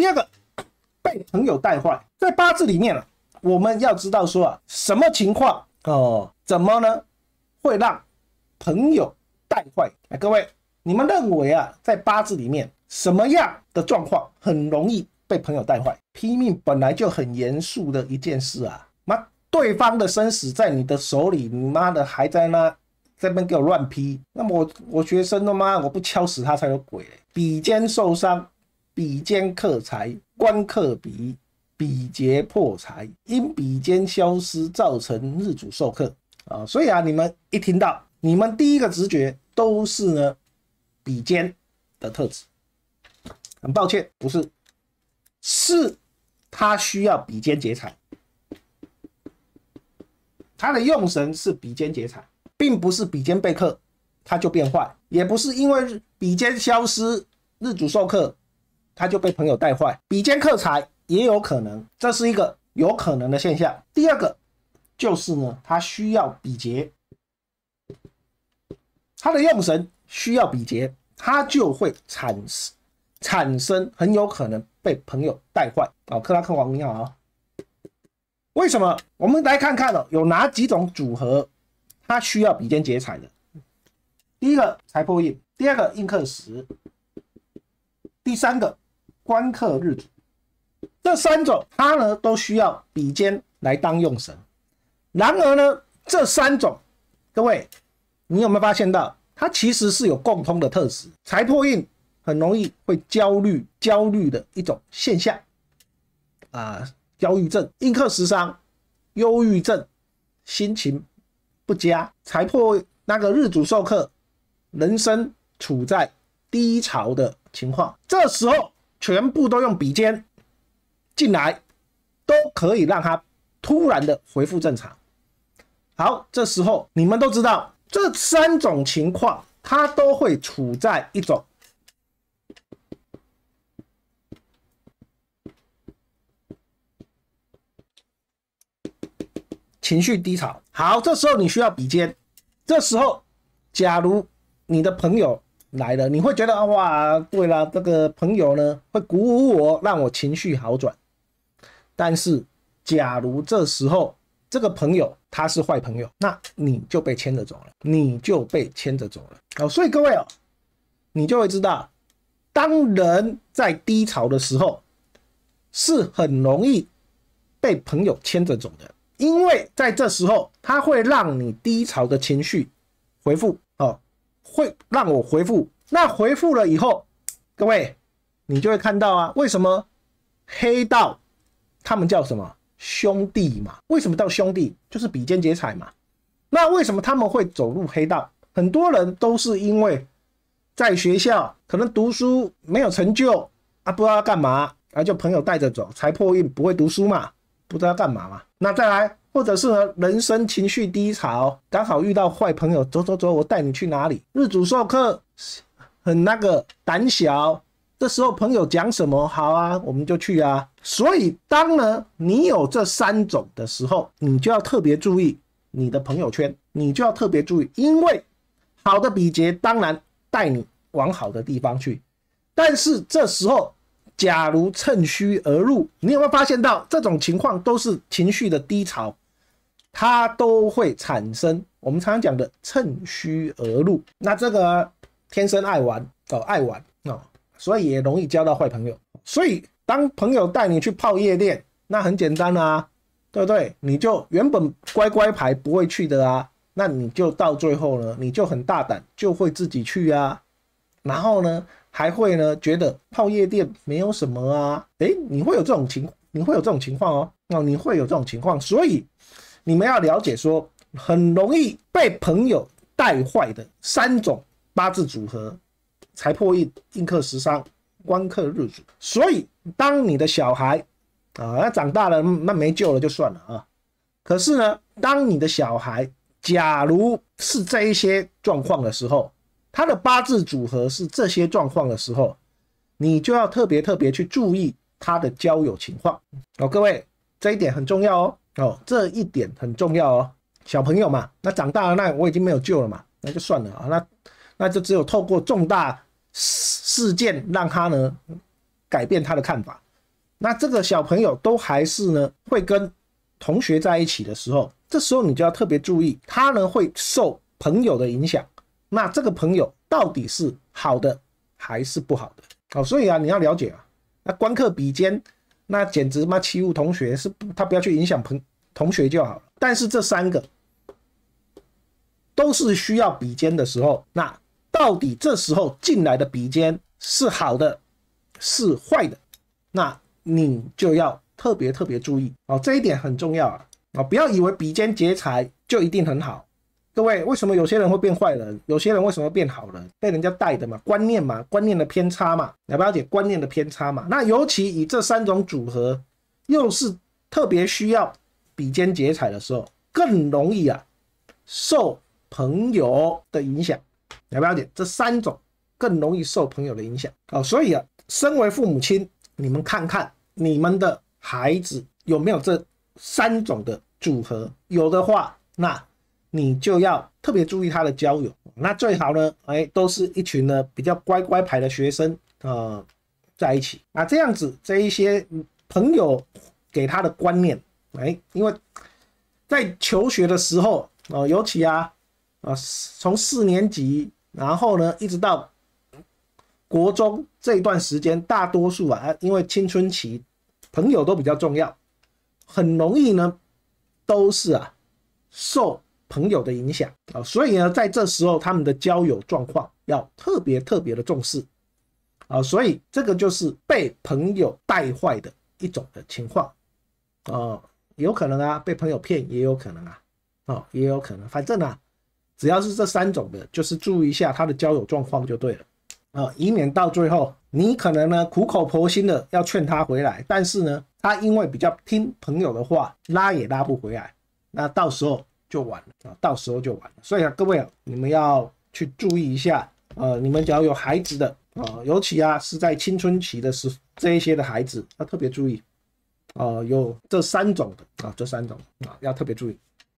第二个被朋友带坏，在八字里面啊，我们要知道说啊，什么情况哦，怎么呢，会让朋友带坏？哎，各位，你们认为啊，在八字里面什么样的状况很容易被朋友带坏？拼命本来就很严肃的一件事啊，妈，对方的生死在你的手里，你妈的还在那这边给我乱批，那么我我学生的妈，我不敲死他才有鬼，比肩受伤。比肩克财，官克比，比劫破财，因比肩消失造成日主受克啊。所以啊，你们一听到，你们第一个直觉都是呢，比肩的特质。很抱歉，不是，是他需要比肩劫财，他的用神是比肩劫财，并不是比肩被克他就变坏，也不是因为比肩消失日主受克。他就被朋友带坏，比肩克财也有可能，这是一个有可能的现象。第二个就是呢，他需要比劫，他的用神需要比劫，他就会产产生很有可能被朋友带坏啊。克拉克王一样啊，为什么？我们来看看呢，有哪几种组合他需要比肩劫财的？第一个财破印，第二个印克石，第三个官客日主，这三种他呢都需要比肩来当用神。然而呢，这三种各位，你有没有发现到，它其实是有共通的特质？财破印很容易会焦虑，焦虑的一种现象啊，焦虑症；印克时伤，忧郁症，心情不佳；财破那个日主受克，人生处在低潮的。情况，这时候全部都用笔尖进来，都可以让他突然的恢复正常。好，这时候你们都知道，这三种情况，它都会处在一种情绪低潮。好，这时候你需要笔尖，这时候，假如你的朋友。来了，你会觉得哇，对了，这个朋友呢会鼓舞我，让我情绪好转。但是，假如这时候这个朋友他是坏朋友，那你就被牵着走了，你就被牵着走了。哦，所以各位哦，你就会知道，当人在低潮的时候，是很容易被朋友牵着走的，因为在这时候他会让你低潮的情绪回复。会让我回复，那回复了以后，各位，你就会看到啊，为什么黑道他们叫什么兄弟嘛？为什么叫兄弟？就是比肩劫财嘛。那为什么他们会走入黑道？很多人都是因为在学校可能读书没有成就啊，不知道要干嘛，啊，就朋友带着走才破运，不会读书嘛，不知道要干嘛嘛。那再来。或者是呢，人生情绪低潮，刚好遇到坏朋友，走走走，我带你去哪里？日主授课很那个胆小，这时候朋友讲什么好啊，我们就去啊。所以当呢你有这三种的时候，你就要特别注意你的朋友圈，你就要特别注意，因为好的比劫当然带你往好的地方去，但是这时候假如趁虚而入，你有没有发现到这种情况都是情绪的低潮？它都会产生我们常常讲的趁虚而入。那这个天生爱玩的爱玩哦，所以也容易交到坏朋友。所以当朋友带你去泡夜店，那很简单啊，对不对？你就原本乖乖牌不会去的啊，那你就到最后呢，你就很大胆，就会自己去啊。然后呢，还会呢觉得泡夜店没有什么啊，诶，你会有这种情，你会有这种情况哦，那你会有这种情况，所以。你们要了解，说很容易被朋友带坏的三种八字组合，财破印、印克食伤、官克日主。所以，当你的小孩啊，那长大了，那没救了就算了啊。可是呢，当你的小孩假如是这一些状况的时候，他的八字组合是这些状况的时候，你就要特别特别去注意他的交友情况。哦，各位，这一点很重要哦。哦，这一点很重要哦，小朋友嘛，那长大了那我已经没有救了嘛，那就算了啊，那那就只有透过重大事件让他呢改变他的看法。那这个小朋友都还是呢会跟同学在一起的时候，这时候你就要特别注意，他呢会受朋友的影响，那这个朋友到底是好的还是不好的？哦，所以啊你要了解啊，那观客比肩。那简直嘛欺侮同学是不，他不要去影响朋同学就好但是这三个都是需要比肩的时候，那到底这时候进来的比肩是好的是坏的？那你就要特别特别注意哦，这一点很重要啊啊！不要以为比肩劫财就一定很好。各位，为什么有些人会变坏人？有些人为什么变好人？被人家带的嘛，观念嘛，观念的偏差嘛，了不了解观念的偏差嘛？那尤其以这三种组合，又是特别需要比肩劫彩的时候，更容易啊受朋友的影响，了不了解这三种更容易受朋友的影响？哦，所以啊，身为父母亲，你们看看你们的孩子有没有这三种的组合？有的话，那。你就要特别注意他的交友，那最好呢，哎，都是一群呢比较乖乖牌的学生，呃，在一起，那这样子，这一些朋友给他的观念，哎，因为在求学的时候，哦，尤其啊，啊，从四年级，然后呢，一直到国中这一段时间，大多数啊，因为青春期朋友都比较重要，很容易呢，都是啊，受。朋友的影响啊，所以呢，在这时候他们的交友状况要特别特别的重视啊，所以这个就是被朋友带坏的一种的情况啊，有可能啊，被朋友骗也有可能啊，哦，也有可能，反正呢，只要是这三种的，就是注意一下他的交友状况就对了啊，以免到最后你可能呢苦口婆心的要劝他回来，但是呢，他因为比较听朋友的话，拉也拉不回来，那到时候。就完了啊，到时候就完了。所以啊，各位啊，你们要去注意一下。呃，你们只要有孩子的啊，尤其啊是在青春期的时这一些的孩子，要特别注意。啊，有这三种的啊，这三种啊，要特别注意。